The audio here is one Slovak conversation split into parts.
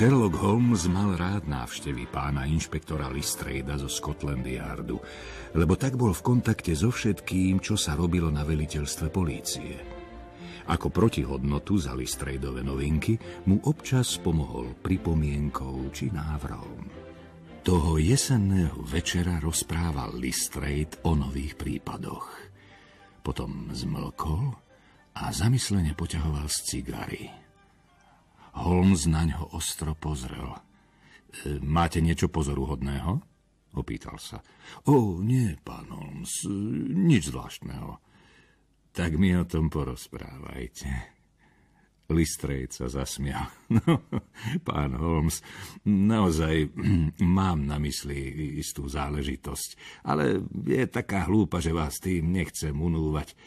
Sherlock Holmes mal rád návštevy pána inšpektora Listrejda zo Scotland Yardu, lebo tak bol v kontakte so všetkým, čo sa robilo na veliteľstve polície. Ako protihodnotu za Listrajdove novinky mu občas pomohol pripomienkou či návrhom. Toho jesenného večera rozprával Listrejt o nových prípadoch. Potom zmlkol a zamyslene poťahoval z cigary – Holmes na ňo ostro pozrel. E, máte niečo pozoruhodného? Opýtal sa. O, nie, pán Holmes, e, nič zvláštneho. Tak mi o tom porozprávajte. Listrejca sa zasmial. No, pán Holmes, naozaj mám na mysli istú záležitosť, ale je taká hlúpa, že vás tým nechcem unúvať.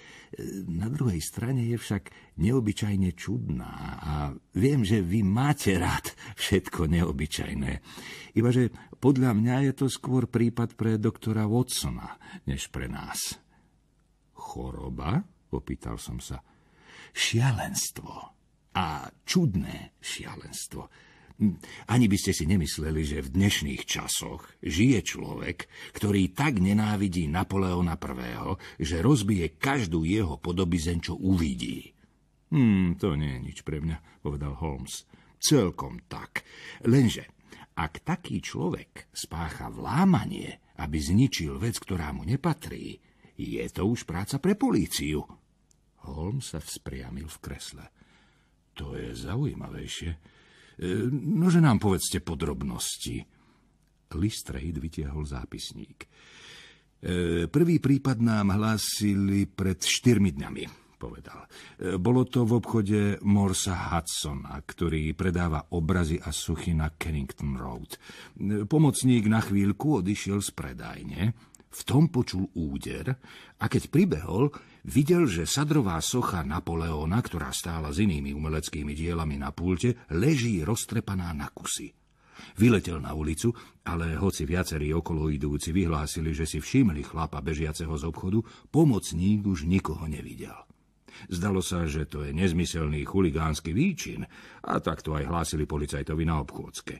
Na druhej strane je však neobyčajne čudná a viem, že vy máte rád všetko neobyčajné. Ibaže podľa mňa je to skôr prípad pre doktora Watsona, než pre nás. Choroba? Opýtal som sa. Šialenstvo. A čudné šialenstvo ani by ste si nemysleli, že v dnešných časoch žije človek, ktorý tak nenávidí Napoleona I., že rozbije každú jeho podobizeň, čo uvidí. Hmm, to nie je nič pre mňa, povedal Holmes. Celkom tak. Lenže, ak taký človek spácha vlámanie, aby zničil vec, ktorá mu nepatrí, je to už práca pre políciu. Holmes sa vzpriamil v kresle. To je zaujímavejšie, E, nože nám povedzte podrobnosti. Listrade vytiahol zápisník. E, prvý prípad nám hlásili pred štyrmi dňami, povedal. E, bolo to v obchode Morsa Hudsona, ktorý predáva obrazy a suchy na Kennington Road. Pomocník na chvíľku odišiel z predajne, v tom počul úder a keď pribehol, videl, že sadrová socha Napoleona, ktorá stála s inými umeleckými dielami na pulte, leží roztrepaná na kusy. Vyletel na ulicu, ale hoci viacerí okoloidúci vyhlásili, že si všimli chlapa bežiaceho z obchodu, pomocník už nikoho nevidel. Zdalo sa, že to je nezmyselný chuligánsky výčin a takto aj hlásili policajtovi na obchôdzke.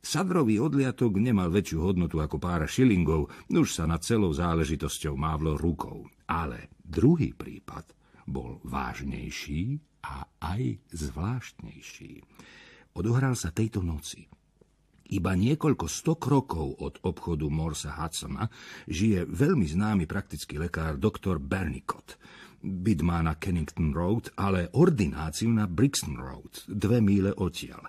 Sadrový odliatok nemal väčšiu hodnotu ako pár šilingov, už sa nad celou záležitosťou mávlo rukou. Ale Druhý prípad bol vážnejší a aj zvláštnejší. Odohral sa tejto noci. Iba niekoľko sto krokov od obchodu Morsa Hudsona žije veľmi známy praktický lekár doktor Bernicott. Byt má na Kennington Road, ale ordináciu na Brixton Road, dve míle odtiaľ.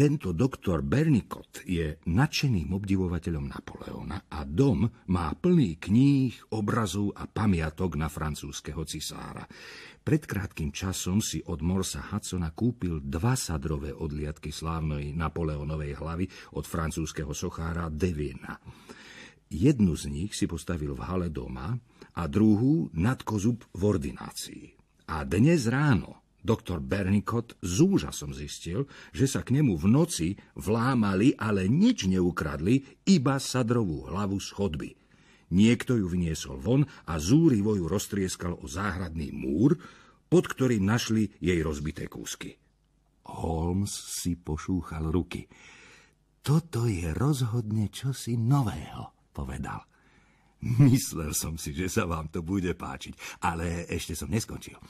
Tento doktor Bernikot je nadšeným obdivovateľom Napoleona a dom má plný kníh, obrazov a pamiatok na francúzského cisára. Pred krátkým časom si od Morsa Hudsona kúpil dva sadrové odliadky slávnej Napoleonovej hlavy od francúzského sochára Devina. Jednu z nich si postavil v hale doma a druhú nad kozub v ordinácii. A dnes ráno Doktor Bernikot z úžasom zistil, že sa k nemu v noci vlámali, ale nič neukradli, iba sadrovú hlavu z chodby. Niekto ju vniesol von a zúrivo ju roztrieskal o záhradný múr, pod ktorým našli jej rozbité kúsky. Holmes si pošúchal ruky. Toto je rozhodne čosi nového, povedal. Myslel som si, že sa vám to bude páčiť, ale ešte som neskončil.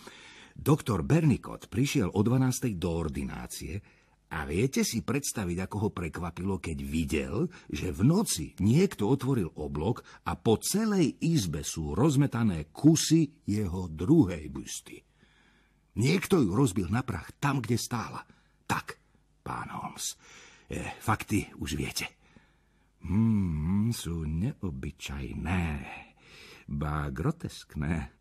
Doktor Bernikot prišiel o 12. do ordinácie a viete si predstaviť, ako ho prekvapilo, keď videl, že v noci niekto otvoril oblok a po celej izbe sú rozmetané kusy jeho druhej busty. Niekto ju rozbil na prach tam, kde stála. Tak, pán Holmes, e, fakty už viete. Hmm, sú neobyčajné, ba groteskné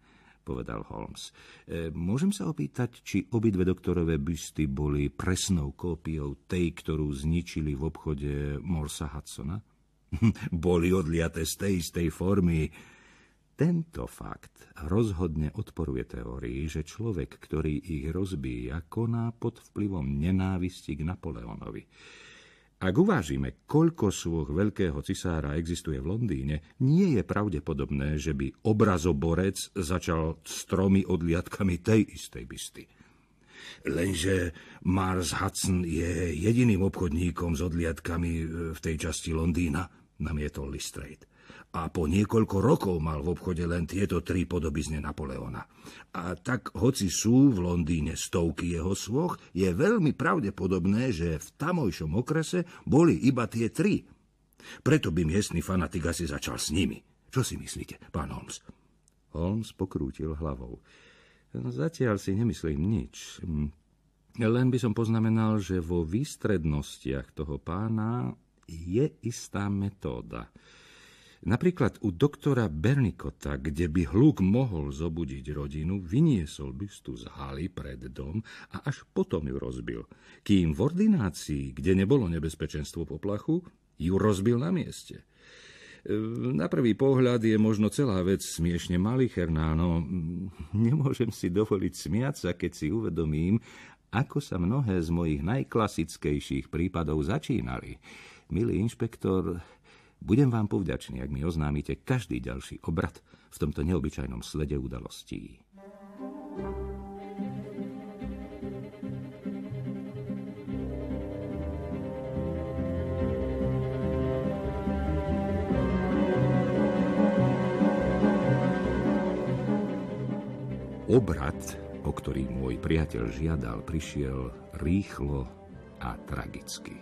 povedal Holmes. E, môžem sa opýtať, či obidve doktorové bysty boli presnou kópiou tej, ktorú zničili v obchode Morsa Hudsona? boli odliaté z tej istej formy. Tento fakt rozhodne odporuje teórii, že človek, ktorý ich rozbíja, koná pod vplyvom nenávisti k Napoleonovi. Ak uvážime, koľko svoch veľkého cisára existuje v Londýne, nie je pravdepodobné, že by obrazoborec začal s tromi odliadkami tej istej bysty. Lenže Mars Hudson je jediným obchodníkom s odliadkami e, v tej časti Londýna, namietol Lestrade a po niekoľko rokov mal v obchode len tieto tri podobizne Napoleona. A tak, hoci sú v Londýne stovky jeho svoch, je veľmi pravdepodobné, že v tamojšom okrese boli iba tie tri. Preto by miestny fanatik asi začal s nimi. Čo si myslíte, pán Holmes? Holmes pokrútil hlavou. Zatiaľ si nemyslím nič. Len by som poznamenal, že vo výstrednostiach toho pána je istá metóda. Napríklad u doktora Bernikota, kde by hluk mohol zobudiť rodinu, vyniesol bystu z haly pred dom a až potom ju rozbil. Kým v ordinácii, kde nebolo nebezpečenstvo poplachu, ju rozbil na mieste. E, na prvý pohľad je možno celá vec smiešne malicherná, no mm, nemôžem si dovoliť smiať sa, keď si uvedomím, ako sa mnohé z mojich najklasickejších prípadov začínali. Milý inšpektor, budem vám povďačný, ak mi oznámite každý ďalší obrad v tomto neobyčajnom slede udalostí. Obrad, o ktorý môj priateľ žiadal, prišiel rýchlo a tragicky.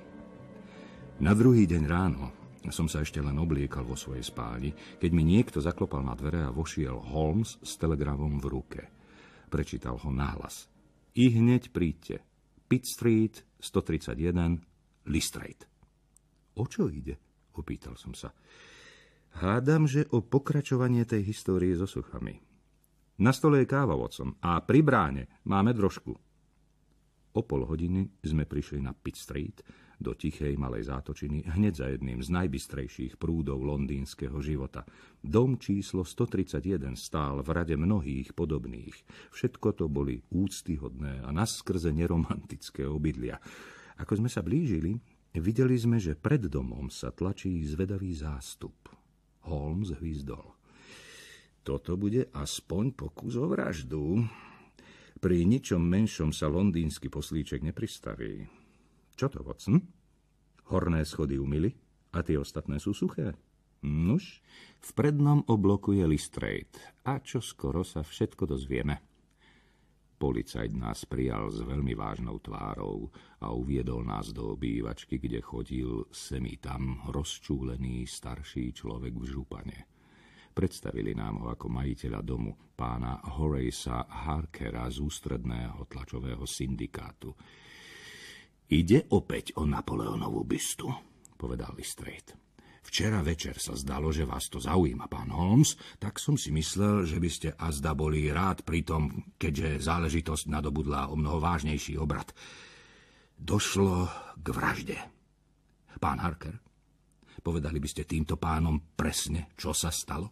Na druhý deň ráno som sa ešte len obliekal vo svojej spáni, keď mi niekto zaklopal na dvere a vošiel Holmes s telegramom v ruke. Prečítal ho nahlas. I hneď príďte. Pitt Street 131 Listrate. O čo ide? Opýtal som sa. Hádam, že o pokračovanie tej histórie so suchami. Na stole je káva, Watson, a pri bráne máme drožku. O pol hodiny sme prišli na Pitt Street, do tichej malej zátočiny hneď za jedným z najbystrejších prúdov londýnskeho života. Dom číslo 131 stál v rade mnohých podobných. Všetko to boli úctyhodné a naskrze neromantické obydlia. Ako sme sa blížili, videli sme, že pred domom sa tlačí zvedavý zástup. Holmes hvízdol. Toto bude aspoň pokus o vraždu. Pri ničom menšom sa londýnsky poslíček nepristaví. Čo to, Watson? Horné schody umili a tie ostatné sú suché. Nuž? V prednom obloku je Lestrade a čo skoro sa všetko dozvieme. Policajt nás prijal s veľmi vážnou tvárou a uviedol nás do obývačky, kde chodil semi tam rozčúlený starší človek v župane. Predstavili nám ho ako majiteľa domu, pána Horacea Harkera z ústredného tlačového syndikátu. Ide opäť o Napoleonovú bystu, povedal Lestrade. Včera večer sa zdalo, že vás to zaujíma, pán Holmes, tak som si myslel, že by ste azda boli rád pri tom, keďže záležitosť nadobudla o mnoho vážnejší obrad. Došlo k vražde. Pán Harker, povedali by ste týmto pánom presne, čo sa stalo?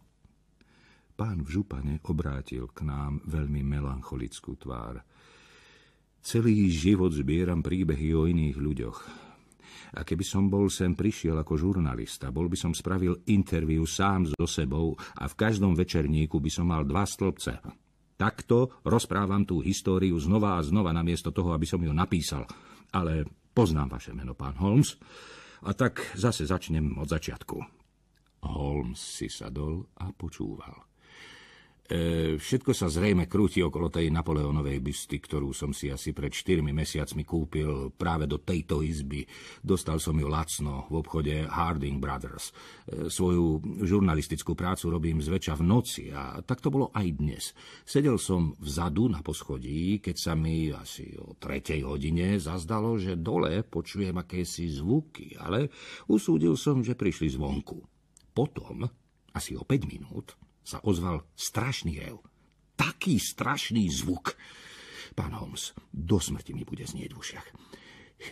Pán v župane obrátil k nám veľmi melancholickú tvár – Celý život zbieram príbehy o iných ľuďoch. A keby som bol sem prišiel ako žurnalista, bol by som spravil interviu sám so sebou a v každom večerníku by som mal dva stĺpce. Takto rozprávam tú históriu znova a znova namiesto toho, aby som ju napísal. Ale poznám vaše meno, pán Holmes. A tak zase začnem od začiatku. Holmes si sadol a počúval. E, všetko sa zrejme krúti okolo tej Napoleonovej bysty, ktorú som si asi pred 4 mesiacmi kúpil práve do tejto izby. Dostal som ju lacno v obchode Harding Brothers. E, svoju žurnalistickú prácu robím zväčša v noci a tak to bolo aj dnes. Sedel som vzadu na poschodí, keď sa mi asi o tretej hodine zazdalo, že dole počujem akési zvuky, ale usúdil som, že prišli zvonku. Potom, asi o 5 minút, sa ozval strašný rev. Taký strašný zvuk. Pán Holmes, do smrti mi bude znieť v ušiach.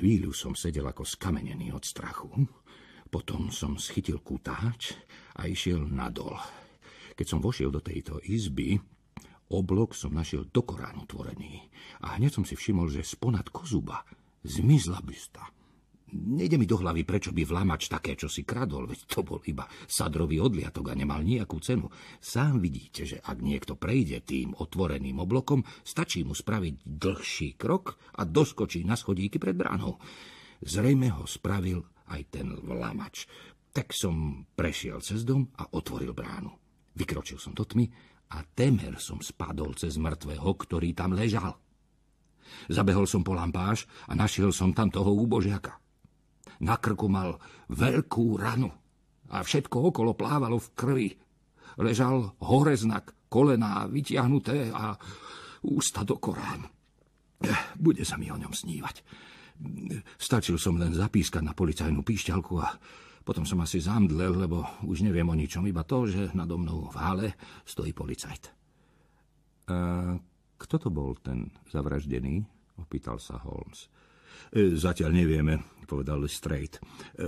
Chvíľu som sedel ako skamenený od strachu. Potom som schytil kutáč a išiel nadol. Keď som vošiel do tejto izby, oblok som našiel do Koránu tvorený. A hneď som si všimol, že sponad kozuba zmizla bysta. Nejde mi do hlavy, prečo by vlamač také, čo si kradol, veď to bol iba sadrový odliatok a nemal nejakú cenu. Sám vidíte, že ak niekto prejde tým otvoreným oblokom, stačí mu spraviť dlhší krok a doskočí na schodíky pred bránou. Zrejme ho spravil aj ten vlamač. Tak som prešiel cez dom a otvoril bránu. Vykročil som do tmy a temer som spadol cez mŕtvého, ktorý tam ležal. Zabehol som po lampáš a našiel som tam toho úbožiaka. Na krku mal veľkú ranu a všetko okolo plávalo v krvi. Ležal horeznak, kolená vytiahnuté a ústa do Korán. Eh, bude sa mi o ňom snívať. Stačil som len zapískať na policajnú píšťalku a potom som asi zamdlel, lebo už neviem o ničom, iba to, že nado mnou v hale stojí policajt. A kto to bol ten zavraždený? Opýtal sa Holmes. E, zatiaľ nevieme, povedal Strait. E,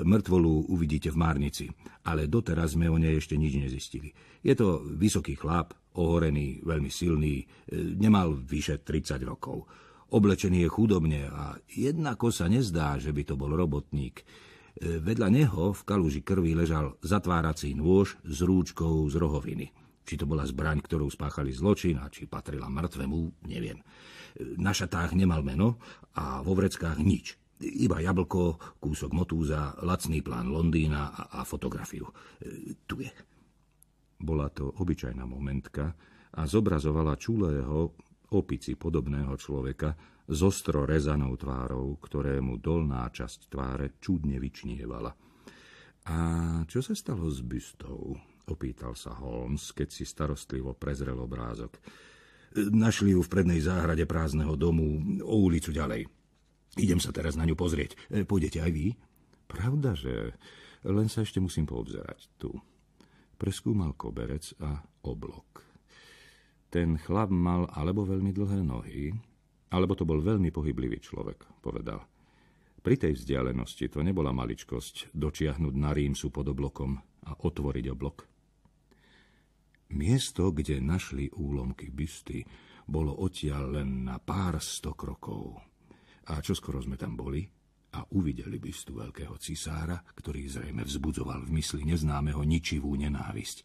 Mŕtvolu uvidíte v Márnici, ale doteraz sme o nej ešte nič nezistili. Je to vysoký chlap, ohorený, veľmi silný, e, nemal vyše 30 rokov. Oblečený je chudobne a jednako sa nezdá, že by to bol robotník. Vedľa neho v kaluži krvi ležal zatvárací nôž s rúčkou z rohoviny. Či to bola zbraň, ktorou spáchali zločin a či patrila mŕtvemu, neviem. Na šatách nemal meno a vo vreckách nič. Iba jablko, kúsok motúza, lacný plán Londýna a, a fotografiu. E, tu je. Bola to obyčajná momentka a zobrazovala čulého, opici podobného človeka s ostro rezanou tvárou, ktorému dolná časť tváre čudne vyčnievala. A čo sa stalo s bystou? opýtal sa Holmes, keď si starostlivo prezrel obrázok. Našli ju v prednej záhrade prázdneho domu o ulicu ďalej. Idem sa teraz na ňu pozrieť. E, pôjdete aj vy? Pravda, že... Len sa ešte musím poobzerať tu. Preskúmal koberec a oblok. Ten chlap mal alebo veľmi dlhé nohy, alebo to bol veľmi pohyblivý človek, povedal. Pri tej vzdialenosti to nebola maličkosť dočiahnuť na rímsu pod oblokom a otvoriť oblok. Miesto, kde našli úlomky bysty, bolo odtiaľ len na pár sto krokov. A čoskoro sme tam boli a uvideli bystu veľkého cisára, ktorý zrejme vzbudzoval v mysli neznámeho ničivú nenávisť.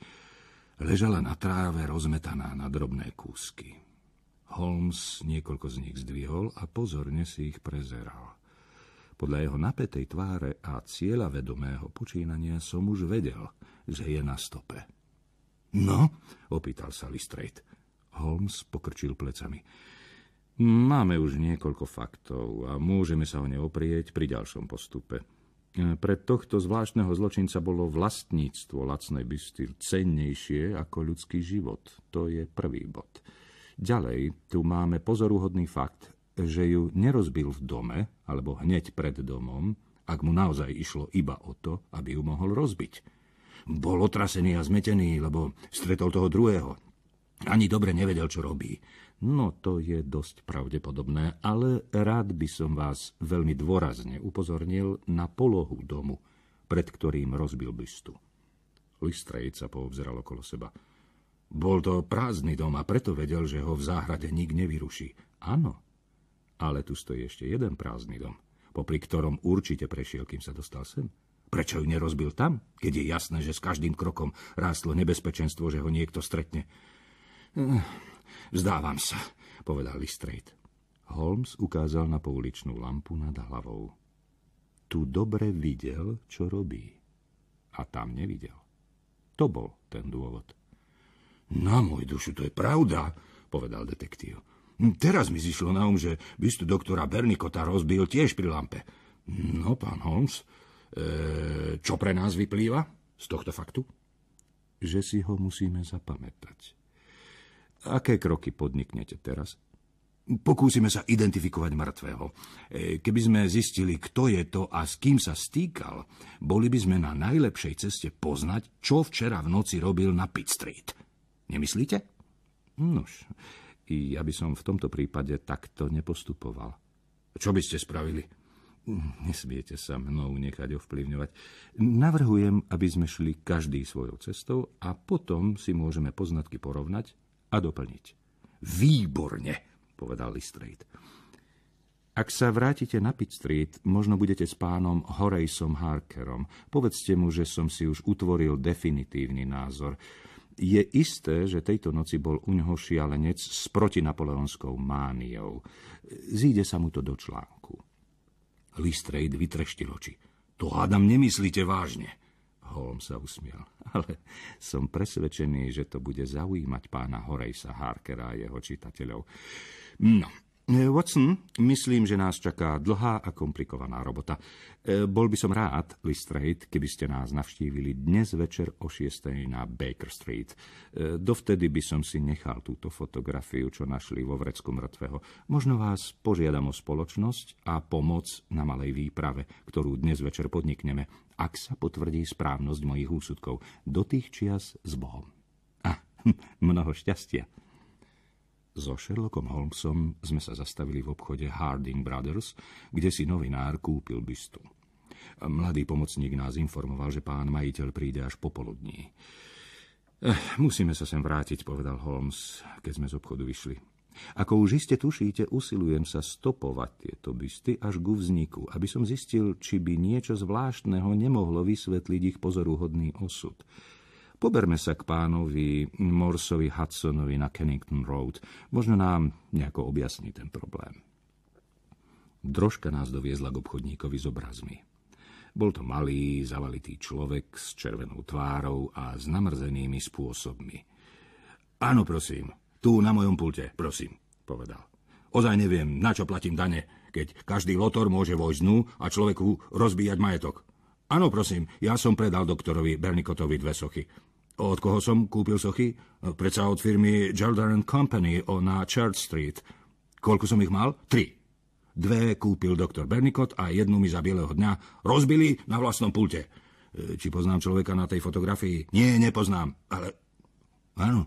Ležala na tráve rozmetaná na drobné kúsky. Holmes niekoľko z nich zdvihol a pozorne si ich prezeral. Podľa jeho napätej tváre a vedomého počínania som už vedel, že je na stope. No? Opýtal sa Lestrade. Holmes pokrčil plecami. Máme už niekoľko faktov a môžeme sa o ne oprieť pri ďalšom postupe. E, pre tohto zvláštneho zločinca bolo vlastníctvo lacnej bysty cennejšie ako ľudský život. To je prvý bod. Ďalej, tu máme pozoruhodný fakt, že ju nerozbil v dome, alebo hneď pred domom, ak mu naozaj išlo iba o to, aby ju mohol rozbiť. Bol otrasený a zmetený, lebo stretol toho druhého. Ani dobre nevedel, čo robí. No to je dosť pravdepodobné, ale rád by som vás veľmi dôrazne upozornil na polohu domu, pred ktorým rozbil bystu. Listrejc sa poobzeral okolo seba. Bol to prázdny dom a preto vedel, že ho v záhrade nik nevyruší. Áno, ale tu stojí ešte jeden prázdny dom, popri ktorom určite prešiel, kým sa dostal sem. Prečo ju nerozbil tam, keď je jasné, že s každým krokom rástlo nebezpečenstvo, že ho niekto stretne? Eh, vzdávam sa, povedal Listrejt. Holmes ukázal na pouličnú lampu nad hlavou. Tu dobre videl, čo robí. A tam nevidel. To bol ten dôvod. Na môj dušu, to je pravda, povedal detektív. Hm, teraz mi zišlo na um, že bystu doktora Bernikota rozbil tiež pri lampe. No, pán Holmes, E, čo pre nás vyplýva z tohto faktu? Že si ho musíme zapamätať. Aké kroky podniknete teraz? Pokúsime sa identifikovať mŕtvého. E, keby sme zistili, kto je to a s kým sa stýkal, boli by sme na najlepšej ceste poznať, čo včera v noci robil na Pitt Street. Nemyslíte? Nož, ja by som v tomto prípade takto nepostupoval. Čo by ste spravili? Nesmiete sa mnou nechať ovplyvňovať. Navrhujem, aby sme šli každý svojou cestou a potom si môžeme poznatky porovnať a doplniť. Výborne, povedal Lestrade. Ak sa vrátite na Pitt Street, možno budete s pánom Horejsom Harkerom. Povedzte mu, že som si už utvoril definitívny názor. Je isté, že tejto noci bol u ňoho šialenec s protinapoleonskou mániou. Zíde sa mu to do článku. Lestrade vytreštil oči. To hádam nemyslíte vážne. Holm sa usmial. Ale som presvedčený, že to bude zaujímať pána Horejsa Harkera a jeho čitateľov. No, E, Watson, myslím, že nás čaká dlhá a komplikovaná robota. E, bol by som rád, Lestrade, keby ste nás navštívili dnes večer o 6. na Baker Street. E, dovtedy by som si nechal túto fotografiu, čo našli vo vrecku mŕtvého. Možno vás požiadam o spoločnosť a pomoc na malej výprave, ktorú dnes večer podnikneme, ak sa potvrdí správnosť mojich úsudkov. Do tých čias s Bohom. A mnoho šťastia. So Sherlockom Holmesom sme sa zastavili v obchode Harding Brothers, kde si novinár kúpil bystu. Mladý pomocník nás informoval, že pán majiteľ príde až popoludní. Eh, musíme sa sem vrátiť, povedal Holmes, keď sme z obchodu vyšli. Ako už iste tušíte, usilujem sa stopovať tieto bysty až ku vzniku, aby som zistil, či by niečo zvláštneho nemohlo vysvetliť ich pozoruhodný osud. Poberme sa k pánovi Morsovi Hudsonovi na Kennington Road. Možno nám nejako objasní ten problém. Drožka nás doviezla k obchodníkovi s obrazmi. Bol to malý, zavalitý človek s červenou tvárou a s namrzenými spôsobmi. Áno, prosím, tu na mojom pulte, prosím, povedal. Ozaj neviem, na čo platím dane, keď každý lotor môže vojsť dnu a človeku rozbíjať majetok. Áno, prosím, ja som predal doktorovi Bernikotovi dve sochy. Od koho som kúpil sochy? Predsa od firmy Jardar Company na Church Street. Koľko som ich mal? Tri. Dve kúpil doktor Bernikot a jednu mi za bieleho dňa rozbili na vlastnom pulte. E, či poznám človeka na tej fotografii? Nie, nepoznám, ale... Áno,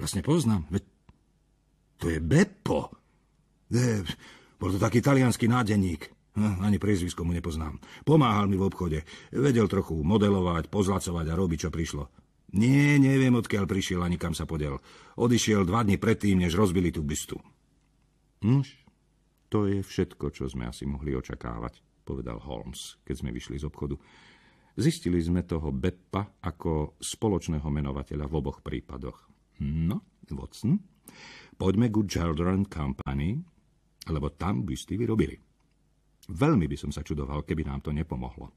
vlastne poznám. Veď to je Beppo. E, bol to taký talianský nádenník. E, ani priezvisko mu nepoznám. Pomáhal mi v obchode. Vedel trochu modelovať, pozlacovať a robiť, čo prišlo. Nie, neviem, odkiaľ prišiel ani kam sa podel. Odišiel dva dni predtým, než rozbili tú bystu. Nuž, to je všetko, čo sme asi mohli očakávať, povedal Holmes, keď sme vyšli z obchodu. Zistili sme toho Beppa ako spoločného menovateľa v oboch prípadoch. No, Watson, poďme ku Children Company, lebo tam by ste vyrobili. Veľmi by som sa čudoval, keby nám to nepomohlo.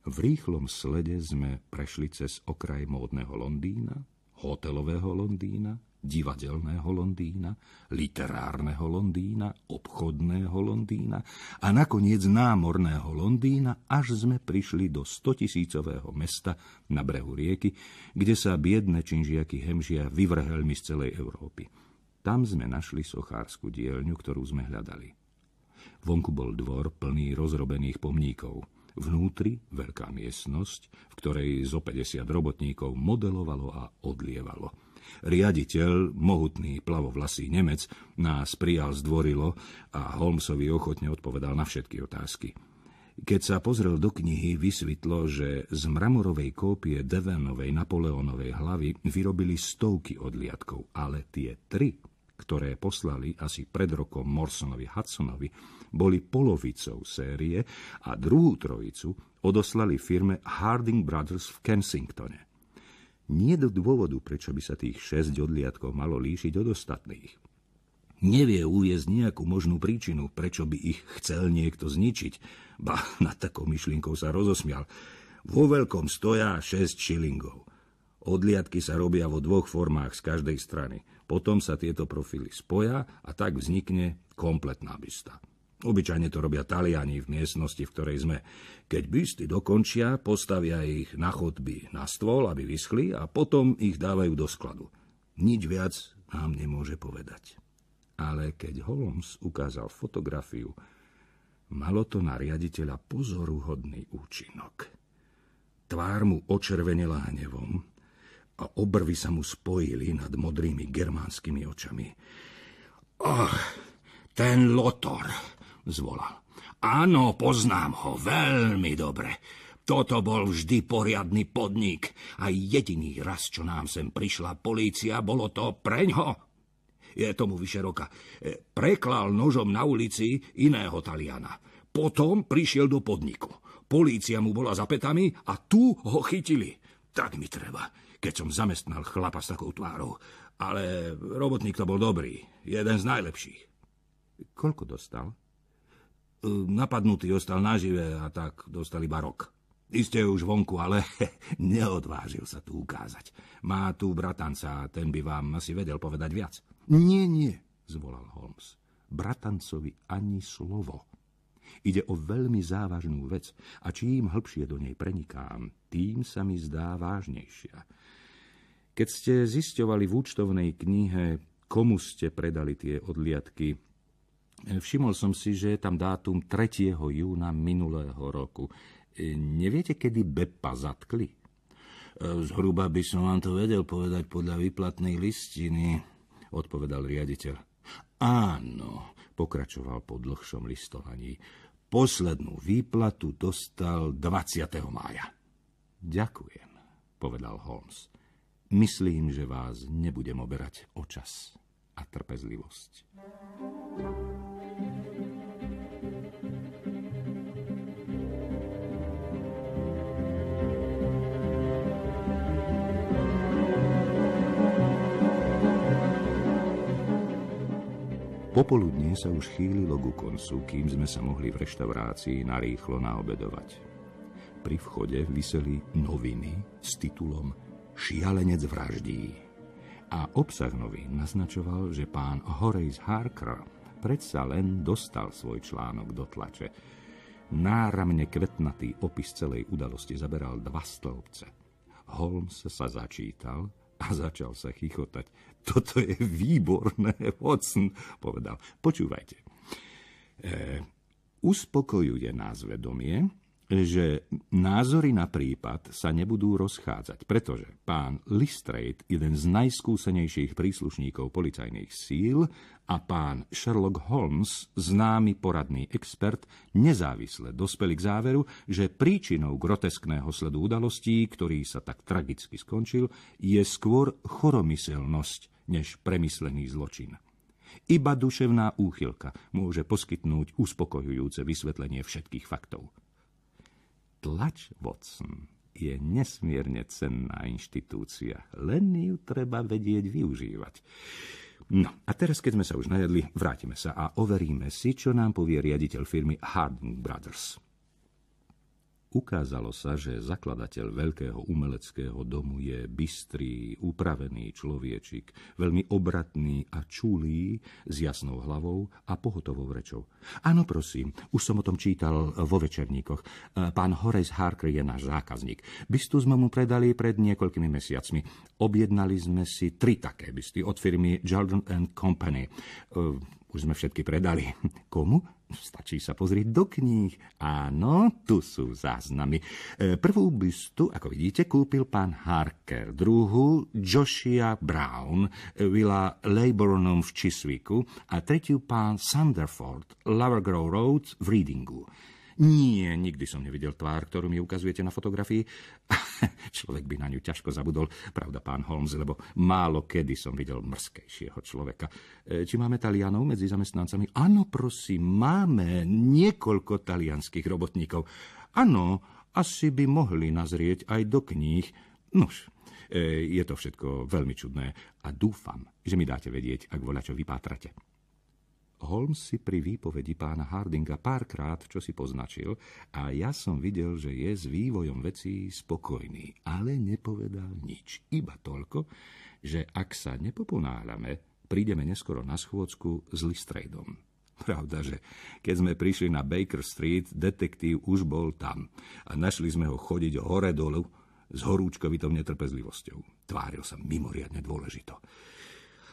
V rýchlom slede sme prešli cez okraj módneho Londýna, hotelového Londýna, divadelného Londýna, literárneho Londýna, obchodného Londýna a nakoniec námorného Londýna, až sme prišli do stotisícového mesta na brehu rieky, kde sa biedne činžiaky hemžia vyvrhelmi z celej Európy. Tam sme našli sochárskú dielňu, ktorú sme hľadali. Vonku bol dvor plný rozrobených pomníkov – Vnútri veľká miestnosť, v ktorej zo 50 robotníkov modelovalo a odlievalo. Riaditeľ, mohutný plavovlasý Nemec, nás prijal zdvorilo a Holmesovi ochotne odpovedal na všetky otázky. Keď sa pozrel do knihy, vysvetlo, že z mramorovej kópie Devenovej Napoleonovej hlavy vyrobili stovky odliadkov, ale tie tri, ktoré poslali asi pred rokom Morsonovi Hudsonovi, boli polovicou série a druhú trojicu odoslali firme Harding Brothers v Kensingtone. Nie do dôvodu, prečo by sa tých šesť odliadkov malo líšiť od ostatných. Nevie uviezť nejakú možnú príčinu, prečo by ich chcel niekto zničiť. Ba, nad takou myšlienkou sa rozosmial. Vo veľkom stoja 6 šilingov. Odliadky sa robia vo dvoch formách z každej strany. Potom sa tieto profily spoja a tak vznikne kompletná bysta. Obyčajne to robia Taliani v miestnosti, v ktorej sme. Keď bysty dokončia, postavia ich na chodby, na stôl, aby vyschli a potom ich dávajú do skladu. Nič viac nám nemôže povedať. Ale keď Holmes ukázal fotografiu, malo to na riaditeľa pozoruhodný účinok. Tvár mu očervenela hnevom a obrvy sa mu spojili nad modrými germánskymi očami. Ach, ten Lotor, zvolal. Áno, poznám ho veľmi dobre. Toto bol vždy poriadny podnik a jediný raz, čo nám sem prišla polícia, bolo to preňho. Je tomu vyše roka. E, preklal nožom na ulici iného Taliana. Potom prišiel do podniku. Polícia mu bola za petami a tu ho chytili. Tak mi treba, keď som zamestnal chlapa s takou tvárou. Ale robotník to bol dobrý, jeden z najlepších. Koľko dostal? Ehm, Napadnutý ostal nažive a tak dostali barok. Isté už vonku, ale neodvážil sa tu ukázať. Má tu bratanca a ten by vám asi vedel povedať viac. Nie, nie, zvolal Holmes. Bratancovi ani slovo. Ide o veľmi závažnú vec a čím hlbšie do nej prenikám, tým sa mi zdá vážnejšia. Keď ste zisťovali v účtovnej knihe, komu ste predali tie odliadky, Všimol som si, že je tam dátum 3. júna minulého roku. E, neviete, kedy BEPA zatkli? E, zhruba by som vám to vedel povedať podľa výplatnej listiny, odpovedal riaditeľ. Áno, pokračoval po dlhšom listovaní. Poslednú výplatu dostal 20. mája. Ďakujem, povedal Holmes. Myslím, že vás nebudem oberať o čas a trpezlivosť. thank you Popoludne sa už chýlilo ku koncu, kým sme sa mohli v reštaurácii narýchlo naobedovať. Pri vchode vyseli noviny s titulom Šialenec vraždí. A obsah novín naznačoval, že pán Horace Harker predsa len dostal svoj článok do tlače. Náramne kvetnatý opis celej udalosti zaberal dva stĺpce. Holmes sa začítal a začal sa chichotať. Toto je výborné, Watson, povedal. Počúvajte. E, uspokojuje nás vedomie, že názory na prípad sa nebudú rozchádzať, pretože pán Listrate, jeden z najskúsenejších príslušníkov policajných síl, a pán Sherlock Holmes, známy poradný expert, nezávisle dospeli k záveru, že príčinou groteskného sledu udalostí, ktorý sa tak tragicky skončil, je skôr choromyselnosť než premyslený zločin. Iba duševná úchylka môže poskytnúť uspokojujúce vysvetlenie všetkých faktov. Tlač, Watson, je nesmierne cenná inštitúcia. Len ju treba vedieť využívať. No a teraz, keď sme sa už najedli, vrátime sa a overíme si, čo nám povie riaditeľ firmy Harding Brothers. Ukázalo sa, že zakladateľ veľkého umeleckého domu je bystrý, upravený človečik, veľmi obratný a čulý, s jasnou hlavou a pohotovou rečou. Áno, prosím, už som o tom čítal vo večerníkoch. E, pán Horace Harker je náš zákazník. Bystu sme mu predali pred niekoľkými mesiacmi. Objednali sme si tri také bysty od firmy Jordan Company. E, už sme všetky predali. Komu? Stačí sa pozrieť do kníh. Áno, tu sú záznamy. E, prvú bystu, ako vidíte, kúpil pán Harker, druhú Joshia Brown, vila e, Leibornum v Čisviku a tretiu pán Sunderford, Lovergrove Road v Readingu. Nie, nikdy som nevidel tvár, ktorú mi ukazujete na fotografii. Človek by na ňu ťažko zabudol, pravda, pán Holmes, lebo málo kedy som videl mrzkejšieho človeka. E, či máme Talianov medzi zamestnancami? Áno, prosím, máme niekoľko talianských robotníkov. Áno, asi by mohli nazrieť aj do kníh. Nož e, je to všetko veľmi čudné a dúfam, že mi dáte vedieť, ak voľačo vypátrate. Holmes si pri výpovedi pána Hardinga párkrát čo si poznačil a ja som videl, že je s vývojom vecí spokojný, ale nepovedal nič. Iba toľko, že ak sa nepoponáhľame, prídeme neskoro na schôdzku s Listradom. Pravda, že keď sme prišli na Baker Street, detektív už bol tam a našli sme ho chodiť hore-dolu s horúčkovitou netrpezlivosťou. Tváril sa mimoriadne dôležito.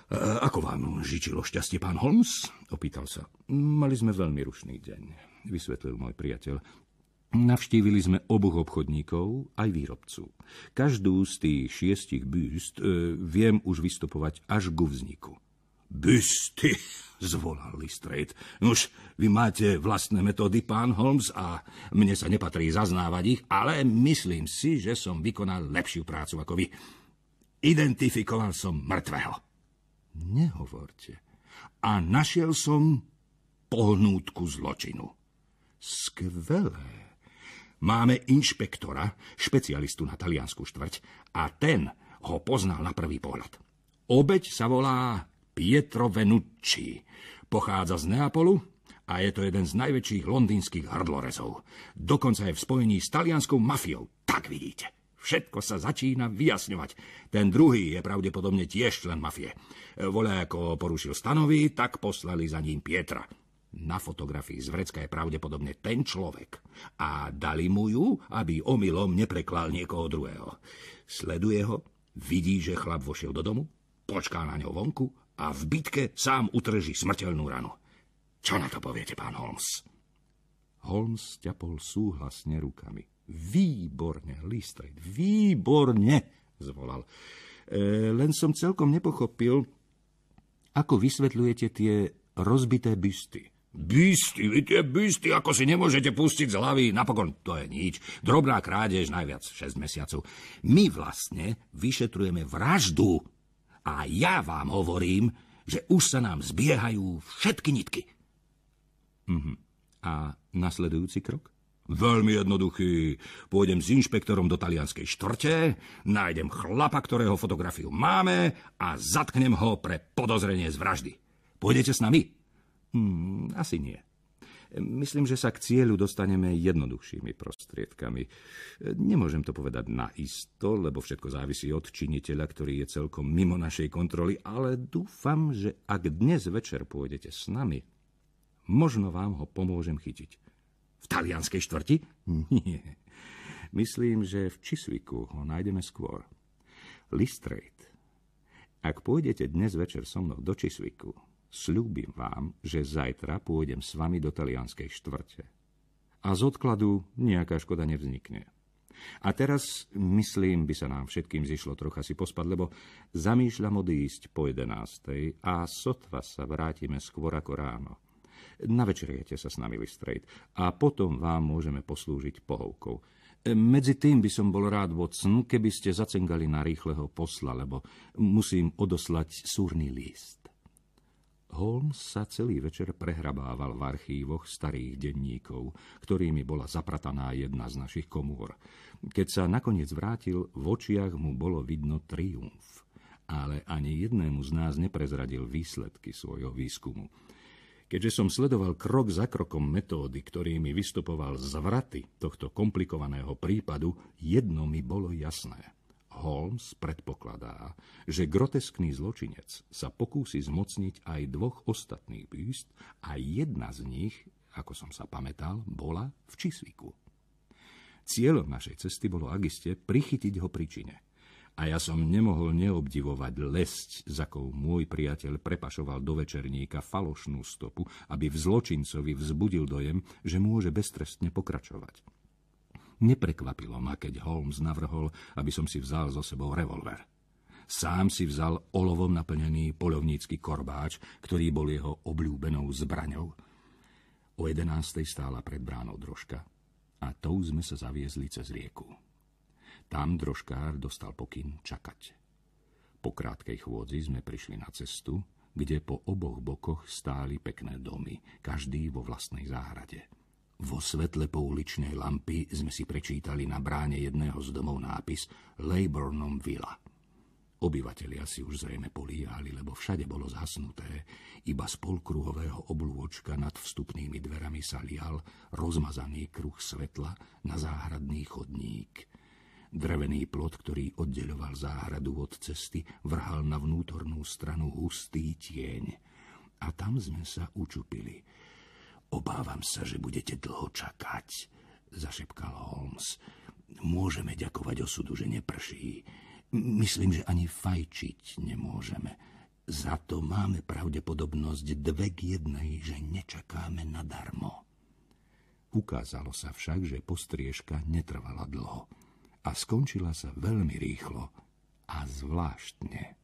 E, ako vám žičilo šťastie, pán Holmes? Opýtal sa. Mali sme veľmi rušný deň, vysvetlil môj priateľ. Navštívili sme oboch obchodníkov, aj výrobcu. Každú z tých šiestich büst e, viem už vystupovať až ku vzniku. Busty, zvolal Lestrade. Nuž, vy máte vlastné metódy, pán Holmes, a mne sa nepatrí zaznávať ich, ale myslím si, že som vykonal lepšiu prácu ako vy. Identifikoval som mŕtvého nehovorte. A našiel som pohnútku zločinu. Skvelé. Máme inšpektora, špecialistu na taliansku štvrť, a ten ho poznal na prvý pohľad. Obeď sa volá Pietro Venucci. Pochádza z Neapolu a je to jeden z najväčších londýnskych hrdlorezov. Dokonca je v spojení s talianskou mafiou, tak vidíte. Všetko sa začína vyjasňovať. Ten druhý je pravdepodobne tiež člen mafie. Volia ako porušil stanovy, tak poslali za ním Pietra. Na fotografii z vrecka je pravdepodobne ten človek. A dali mu ju, aby omylom nepreklal niekoho druhého. Sleduje ho, vidí, že chlap vošiel do domu, počká na ňo vonku a v bitke sám utrží smrteľnú ranu. Čo na to poviete, pán Holmes? Holmes ťapol súhlasne rukami. Výborne, Lestrade, výborne, zvolal. E, len som celkom nepochopil, ako vysvetľujete tie rozbité bysty. Bysty, vy tie bysty, ako si nemôžete pustiť z hlavy, napokon to je nič. Drobná krádež, najviac 6 mesiacov. My vlastne vyšetrujeme vraždu a ja vám hovorím, že už sa nám zbiehajú všetky nitky. Uh-huh. A nasledujúci krok? Veľmi jednoduchý. Pôjdem s inšpektorom do talianskej štvrte, nájdem chlapa, ktorého fotografiu máme a zatknem ho pre podozrenie z vraždy. Pôjdete s nami? Hmm, asi nie. Myslím, že sa k cieľu dostaneme jednoduchšími prostriedkami. Nemôžem to povedať naisto, lebo všetko závisí od činiteľa, ktorý je celkom mimo našej kontroly, ale dúfam, že ak dnes večer pôjdete s nami, možno vám ho pomôžem chytiť talianskej štvrti? Nie. Myslím, že v Čisviku ho nájdeme skôr. Listrate, ak pôjdete dnes večer so mnou do Čisviku, sľúbim vám, že zajtra pôjdem s vami do talianskej štvrte. A z odkladu nejaká škoda nevznikne. A teraz, myslím, by sa nám všetkým zišlo trocha si pospať, lebo zamýšľam odísť po jedenástej a sotva sa vrátime skôr ako ráno jete sa s nami, Lestrade, a potom vám môžeme poslúžiť pohovkou. Medzi tým by som bol rád, Watson, keby ste zacengali na rýchleho posla, lebo musím odoslať súrny list. Holmes sa celý večer prehrabával v archívoch starých denníkov, ktorými bola zaprataná jedna z našich komôr. Keď sa nakoniec vrátil, v očiach mu bolo vidno triumf. Ale ani jednému z nás neprezradil výsledky svojho výskumu. Keďže som sledoval krok za krokom metódy, ktorými vystupoval z vraty tohto komplikovaného prípadu, jedno mi bolo jasné. Holmes predpokladá, že groteskný zločinec sa pokúsi zmocniť aj dvoch ostatných bíst a jedna z nich, ako som sa pamätal, bola v Čisviku. Cieľom našej cesty bolo agiste prichytiť ho pri čine – a ja som nemohol neobdivovať lesť, za kou môj priateľ prepašoval do večerníka falošnú stopu, aby v zločincovi vzbudil dojem, že môže beztrestne pokračovať. Neprekvapilo ma, keď Holmes navrhol, aby som si vzal so sebou revolver. Sám si vzal olovom naplnený polovnícky korbáč, ktorý bol jeho obľúbenou zbraňou. O jedenástej stála pred bránou drožka a tou sme sa zaviezli cez rieku. Tam drožkár dostal pokyn čakať. Po krátkej chôdzi sme prišli na cestu, kde po oboch bokoch stáli pekné domy, každý vo vlastnej záhrade. Vo svetle pouličnej lampy sme si prečítali na bráne jedného z domov nápis Leibornom Villa. Obyvatelia si už zrejme políhali, lebo všade bolo zhasnuté. Iba z polkruhového oblúočka nad vstupnými dverami sa lial rozmazaný kruh svetla na záhradný chodník – Drevený plot, ktorý oddeľoval záhradu od cesty, vrhal na vnútornú stranu hustý tieň. A tam sme sa učupili. Obávam sa, že budete dlho čakať, zašepkal Holmes. Môžeme ďakovať osudu, že neprší. Myslím, že ani fajčiť nemôžeme. Za to máme pravdepodobnosť dve k jednej, že nečakáme nadarmo. Ukázalo sa však, že postriežka netrvala dlho a skončila sa veľmi rýchlo a zvláštne.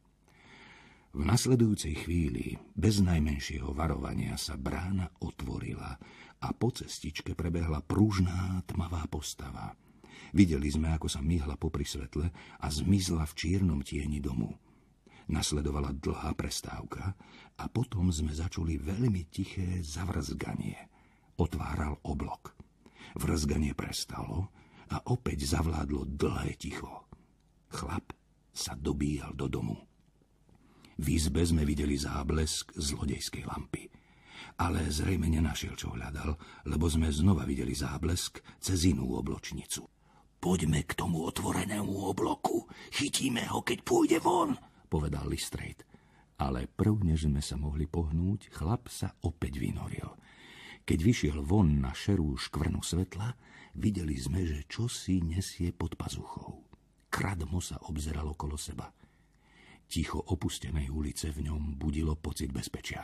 V nasledujúcej chvíli, bez najmenšieho varovania, sa brána otvorila a po cestičke prebehla pružná tmavá postava. Videli sme, ako sa myhla popri svetle a zmizla v čiernom tieni domu. Nasledovala dlhá prestávka a potom sme začuli veľmi tiché zavrzganie. Otváral oblok. Vrzganie prestalo a opäť zavládlo dlhé ticho. Chlap sa dobíjal do domu. V izbe sme videli záblesk zlodejskej lampy. Ale zrejme nenašiel, čo hľadal, lebo sme znova videli záblesk cez inú obločnicu. Poďme k tomu otvorenému obloku. Chytíme ho, keď pôjde von, povedal Listrejt. Ale prv, než sme sa mohli pohnúť, chlap sa opäť vynoril. Keď vyšiel von na šerú škvrnu svetla, Videli sme, že čosi nesie pod pazuchou. Kradmo sa obzeral okolo seba. Ticho opustenej ulice v ňom budilo pocit bezpečia.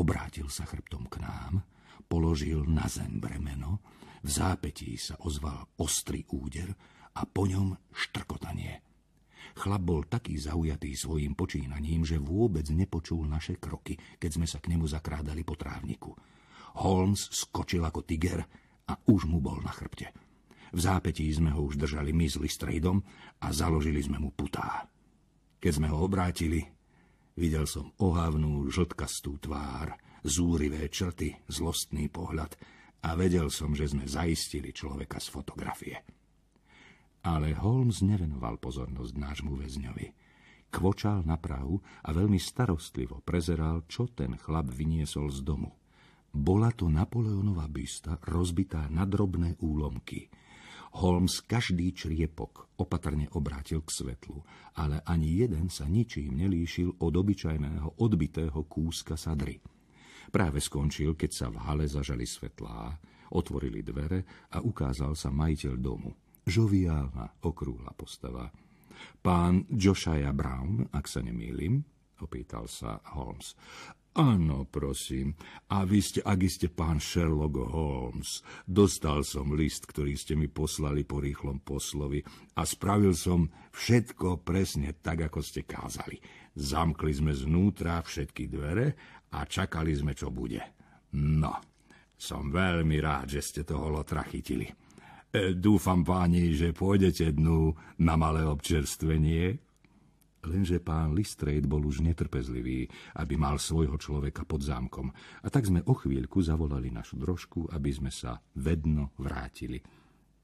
Obrátil sa chrbtom k nám, položil na zem bremeno, v zápetí sa ozval ostrý úder a po ňom štrkotanie. Chlap bol taký zaujatý svojim počínaním, že vôbec nepočul naše kroky, keď sme sa k nemu zakrádali po trávniku. Holmes skočil ako tiger a už mu bol na chrbte. V zápetí sme ho už držali my s listrejdom a založili sme mu putá. Keď sme ho obrátili, videl som ohavnú, žltkastú tvár, zúrivé črty, zlostný pohľad a vedel som, že sme zaistili človeka z fotografie. Ale Holmes nevenoval pozornosť nášmu väzňovi. Kvočal na prahu a veľmi starostlivo prezeral, čo ten chlap vyniesol z domu – bola to Napoleonova bysta, rozbitá na drobné úlomky. Holmes každý čriepok opatrne obrátil k svetlu, ale ani jeden sa ničím nelíšil od obyčajného odbitého kúska sadry. Práve skončil, keď sa v hale zažali svetlá, otvorili dvere a ukázal sa majiteľ domu. Žoviálna, okrúhla postava. Pán Josiah Brown, ak sa nemýlim, opýtal sa Holmes. Áno, prosím. A vy ste, ak ste pán Sherlock Holmes, dostal som list, ktorý ste mi poslali po rýchlom poslovi a spravil som všetko presne tak, ako ste kázali. Zamkli sme znútra všetky dvere a čakali sme, čo bude. No, som veľmi rád, že ste toho lotra chytili. E, dúfam, páni, že pôjdete dnu na malé občerstvenie. Lenže pán Listrej bol už netrpezlivý, aby mal svojho človeka pod zámkom. A tak sme o chvíľku zavolali našu drožku, aby sme sa vedno vrátili.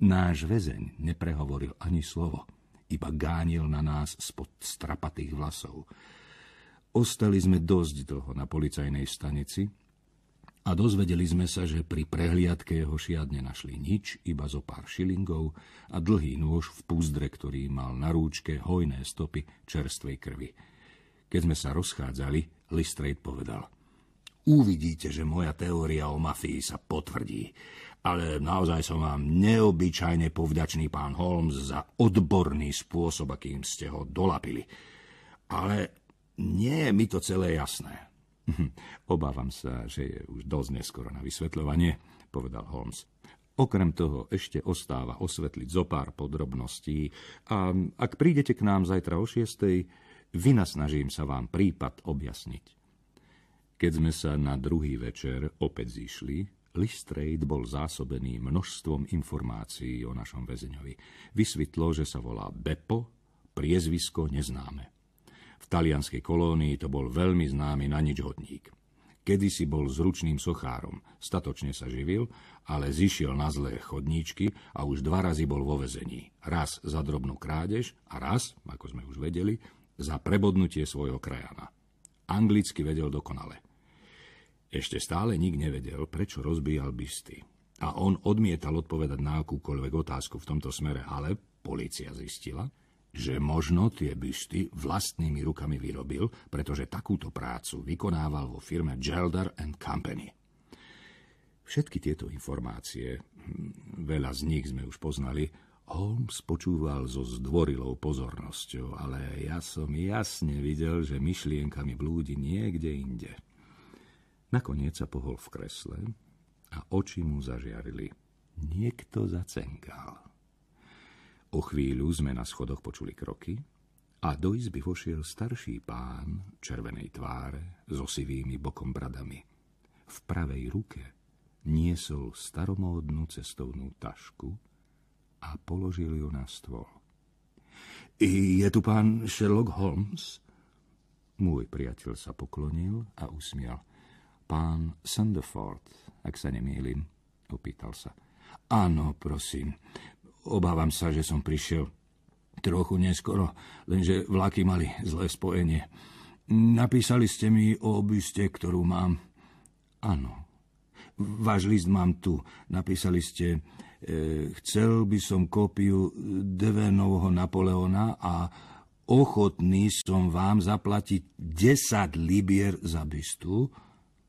Náš väzeň neprehovoril ani slovo, iba gánil na nás spod strapatých vlasov. Ostali sme dosť dlho na policajnej stanici, a dozvedeli sme sa, že pri prehliadke jeho šiadne našli nič, iba zo pár šilingov a dlhý nôž v púzdre, ktorý mal na rúčke hojné stopy čerstvej krvi. Keď sme sa rozchádzali, Lestrade povedal – Uvidíte, že moja teória o mafii sa potvrdí. Ale naozaj som vám neobyčajne povďačný, pán Holmes, za odborný spôsob, akým ste ho dolapili. Ale nie je mi to celé jasné. Mhm. Obávam sa, že je už dosť neskoro na vysvetľovanie, povedal Holmes. Okrem toho ešte ostáva osvetliť zo pár podrobností a ak prídete k nám zajtra o šiestej, vynasnažím sa vám prípad objasniť. Keď sme sa na druhý večer opäť zišli, Listrade bol zásobený množstvom informácií o našom väzeňovi. Vysvetlo, že sa volá Beppo, priezvisko neznáme talianskej kolónii to bol veľmi známy na naničhodník. Kedysi bol zručným sochárom, statočne sa živil, ale zišiel na zlé chodníčky a už dva razy bol vo vezení. Raz za drobnú krádež a raz, ako sme už vedeli, za prebodnutie svojho krajana. Anglicky vedel dokonale. Ešte stále nik nevedel, prečo rozbíjal bysty. A on odmietal odpovedať na akúkoľvek otázku v tomto smere, ale policia zistila, že možno tie bysty vlastnými rukami vyrobil, pretože takúto prácu vykonával vo firme Gelder and Company. Všetky tieto informácie, hm, veľa z nich sme už poznali, Holmes počúval so zdvorilou pozornosťou, ale ja som jasne videl, že myšlienkami blúdi niekde inde. Nakoniec sa pohol v kresle a oči mu zažiarili. Niekto zacenkal. O chvíľu sme na schodoch počuli kroky a do izby vošiel starší pán červenej tváre s osivými bokom bradami. V pravej ruke niesol staromódnu cestovnú tašku a položil ju na stôl. Je tu pán Sherlock Holmes? Môj priateľ sa poklonil a usmial. Pán Sanderford, ak sa nemýlim, opýtal sa. Áno, prosím. Obávam sa, že som prišiel trochu neskoro, lenže vlaky mali zlé spojenie. Napísali ste mi o obyste, ktorú mám. Áno. Váš list mám tu. Napísali ste, e, chcel by som kópiu Devenovho Napoleona a ochotný som vám zaplatiť 10 libier za bystu,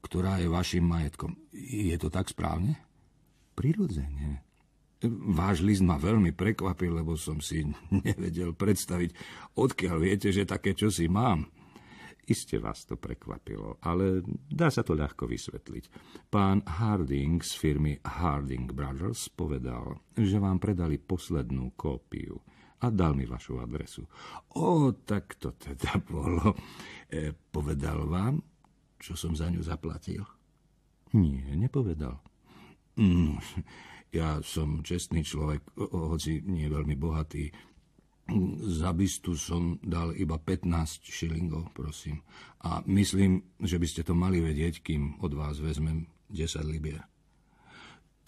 ktorá je vašim majetkom. Je to tak správne? Prirodzene. Váš list ma veľmi prekvapil, lebo som si nevedel predstaviť, odkiaľ viete, že také čosi mám. Iste vás to prekvapilo, ale dá sa to ľahko vysvetliť. Pán Harding z firmy Harding Brothers povedal, že vám predali poslednú kópiu a dal mi vašu adresu. O, tak to teda bolo. E, povedal vám, čo som za ňu zaplatil? Nie, nepovedal. mm ja som čestný človek, hoci nie veľmi bohatý. Za bistu som dal iba 15 šilingov, prosím. A myslím, že by ste to mali vedieť, kým od vás vezmem 10 libier.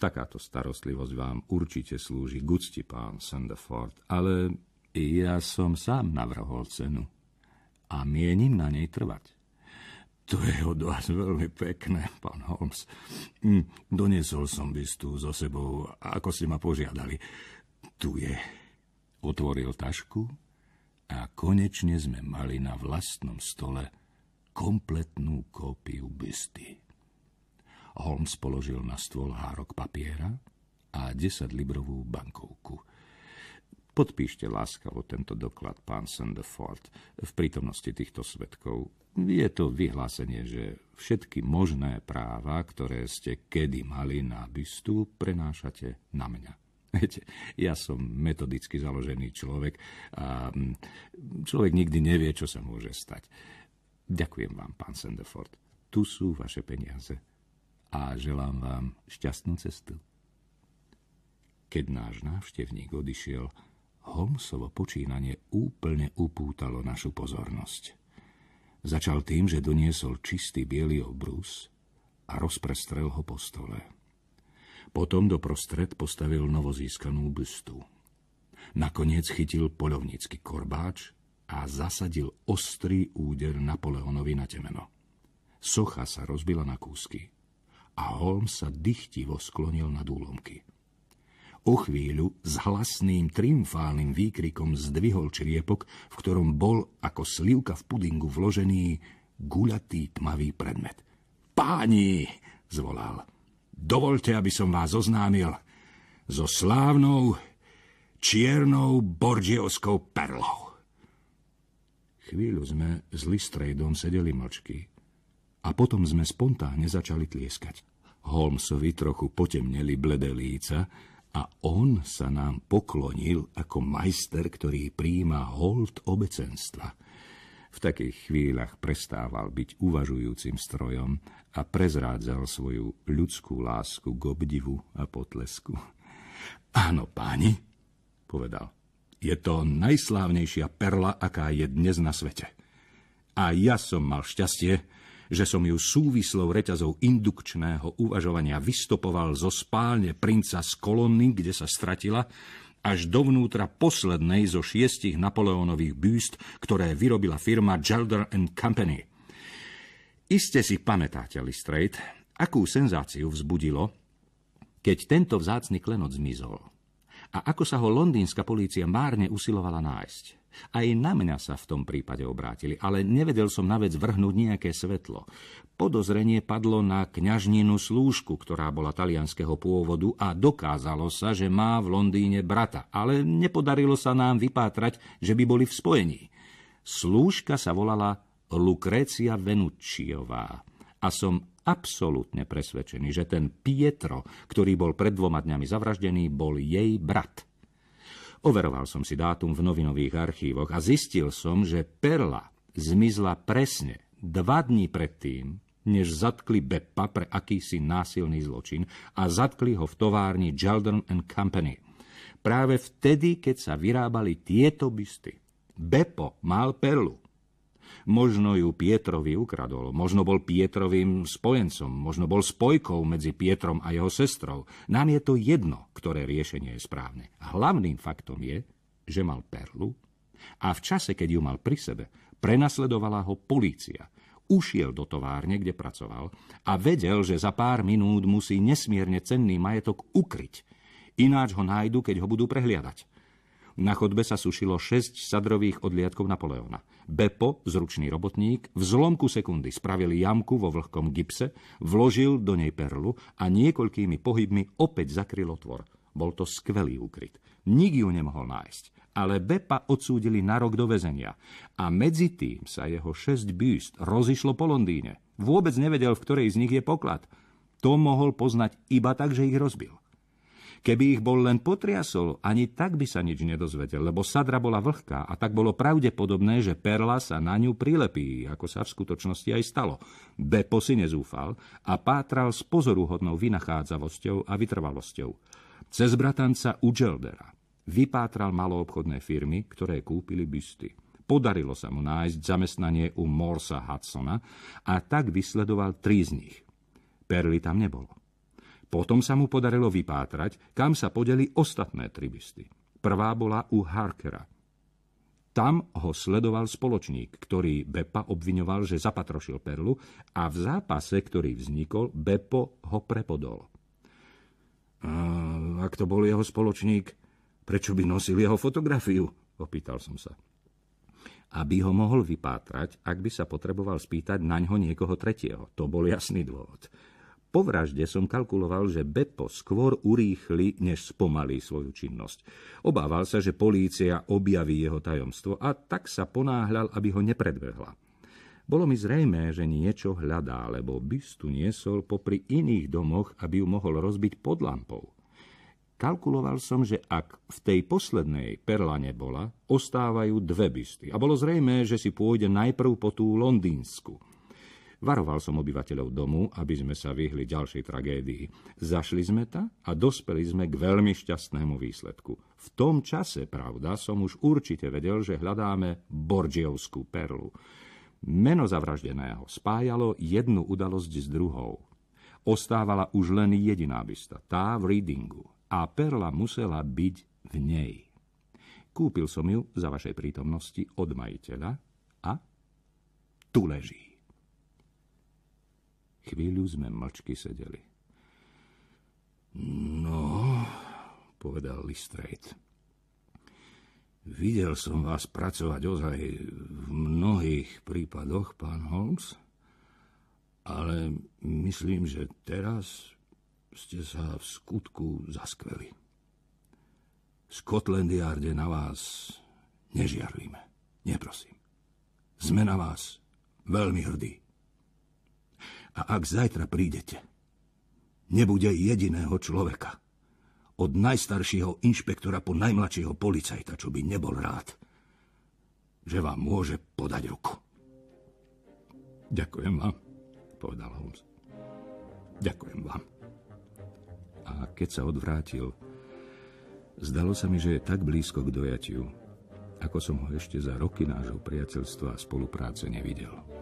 Takáto starostlivosť vám určite slúži gucti pán Sandeford, ale ja som sám navrhol cenu a mienim na nej trvať. To je od vás veľmi pekné, pán Holmes. Hm, doniesol som bistu so sebou, ako ste ma požiadali. Tu je. Otvoril tašku a konečne sme mali na vlastnom stole kompletnú kópiu bysty. Holmes položil na stôl hárok papiera a desaťlibrovú bankovku – Podpíšte láskavo tento doklad, pán Sanderford, v prítomnosti týchto svetkov. Je to vyhlásenie, že všetky možné práva, ktoré ste kedy mali na bystu, prenášate na mňa. Viete, ja som metodicky založený človek a mm, človek nikdy nevie, čo sa môže stať. Ďakujem vám, pán Sanderford. Tu sú vaše peniaze a želám vám šťastnú cestu. Keď náš návštevník odišiel, Holmesovo počínanie úplne upútalo našu pozornosť. Začal tým, že doniesol čistý biely obrus a rozprestrel ho po stole. Potom do prostred postavil novozískanú bystu. Nakoniec chytil polovnícky korbáč a zasadil ostrý úder Napoleonovi na temeno. Socha sa rozbila na kúsky a Holmes sa dychtivo sklonil nad úlomky – O chvíľu s hlasným triumfálnym výkrikom zdvihol čriepok, v ktorom bol ako slivka v pudingu vložený guľatý tmavý predmet. Páni, zvolal, dovolte, aby som vás oznámil so slávnou čiernou bordiovskou perlou. Chvíľu sme s Listrajdom sedeli mlčky a potom sme spontánne začali tlieskať. Holmesovi trochu potemneli bledé líca, a on sa nám poklonil ako majster, ktorý príjima hold obecenstva. V takých chvíľach prestával byť uvažujúcim strojom a prezrádzal svoju ľudskú lásku k obdivu a potlesku. Áno, páni, povedal, je to najslávnejšia perla, aká je dnes na svete. A ja som mal šťastie, že som ju súvislou reťazou indukčného uvažovania vystopoval zo spálne princa z kolony, kde sa stratila, až dovnútra poslednej zo šiestich Napoleónových bűst, ktoré vyrobila firma Gelder Company. Iste si pamätáte, Lestrade, akú senzáciu vzbudilo, keď tento vzácny klenot zmizol a ako sa ho londýnska polícia márne usilovala nájsť. Aj na mňa sa v tom prípade obrátili, ale nevedel som na vec vrhnúť nejaké svetlo. Podozrenie padlo na kňažninu slúžku, ktorá bola talianského pôvodu a dokázalo sa, že má v Londýne brata, ale nepodarilo sa nám vypátrať, že by boli v spojení. Slúžka sa volala Lucrecia Venucciová a som absolútne presvedčený, že ten Pietro, ktorý bol pred dvoma dňami zavraždený, bol jej brat. Overoval som si dátum v novinových archívoch a zistil som, že perla zmizla presne dva dní predtým, než zatkli Beppa pre akýsi násilný zločin a zatkli ho v továrni Jaldon and Company. Práve vtedy, keď sa vyrábali tieto bysty, Beppo mal perlu. Možno ju Pietrovi ukradol, možno bol Pietrovým spojencom, možno bol spojkou medzi Pietrom a jeho sestrou. Nám je to jedno, ktoré riešenie je správne. Hlavným faktom je, že mal perlu a v čase, keď ju mal pri sebe, prenasledovala ho polícia. Ušiel do továrne, kde pracoval a vedel, že za pár minút musí nesmierne cenný majetok ukryť. Ináč ho nájdu, keď ho budú prehliadať. Na chodbe sa sušilo 6 sadrových odliadkov Napoleona. Bepo, zručný robotník, v zlomku sekundy spravil jamku vo vlhkom gipse, vložil do nej perlu a niekoľkými pohybmi opäť zakryl otvor. Bol to skvelý úkryt. Nik ju nemohol nájsť ale Bepa odsúdili na rok do väzenia. A medzi tým sa jeho šesť bűst rozišlo po Londýne. Vôbec nevedel, v ktorej z nich je poklad. To mohol poznať iba tak, že ich rozbil. Keby ich bol len potriasol, ani tak by sa nič nedozvedel, lebo sadra bola vlhká a tak bolo pravdepodobné, že perla sa na ňu prilepí, ako sa v skutočnosti aj stalo. Beppo si nezúfal a pátral s pozoruhodnou vynachádzavosťou a vytrvalosťou. Cez bratanca Udželdera vypátral maloobchodné firmy, ktoré kúpili bysty podarilo sa mu nájsť zamestnanie u Morsa Hudsona a tak vysledoval tri z nich. Perly tam nebolo. Potom sa mu podarilo vypátrať, kam sa podeli ostatné tribisty. Prvá bola u Harkera. Tam ho sledoval spoločník, ktorý Beppa obviňoval, že zapatrošil perlu a v zápase, ktorý vznikol, Beppo ho prepodol. A, ak to bol jeho spoločník, prečo by nosil jeho fotografiu? Opýtal som sa. Aby ho mohol vypátrať, ak by sa potreboval spýtať na ňo niekoho tretieho. To bol jasný dôvod. Po vražde som kalkuloval, že Beppo skôr urýchli, než spomalí svoju činnosť. Obával sa, že polícia objaví jeho tajomstvo a tak sa ponáhľal, aby ho nepredbehla. Bolo mi zrejmé, že niečo hľadá, lebo bystu niesol popri iných domoch, aby ju mohol rozbiť pod lampou. Kalkuloval som, že ak v tej poslednej perlane bola, ostávajú dve bysty. A bolo zrejmé, že si pôjde najprv po tú londýnsku – Varoval som obyvateľov domu, aby sme sa vyhli ďalšej tragédii. Zašli sme ta a dospeli sme k veľmi šťastnému výsledku. V tom čase, pravda, som už určite vedel, že hľadáme Borgiovskú perlu. Meno zavraždeného spájalo jednu udalosť s druhou. Ostávala už len jediná bysta, tá v Readingu. A perla musela byť v nej. Kúpil som ju za vašej prítomnosti od majiteľa a tu leží. Chvíľu sme mlčky sedeli. No, povedal Lestrade. Videl som vás pracovať ozaj v mnohých prípadoch, pán Holmes, ale myslím, že teraz ste sa v skutku zaskveli. Scotland Yard na vás nežiarlíme, neprosím. Sme na vás veľmi hrdí. A ak zajtra prídete, nebude jediného človeka. Od najstaršieho inšpektora po najmladšieho policajta, čo by nebol rád, že vám môže podať ruku. Ďakujem vám, povedal Holmes. Ďakujem vám. A keď sa odvrátil, zdalo sa mi, že je tak blízko k dojatiu, ako som ho ešte za roky nášho priateľstva a spolupráce nevidel.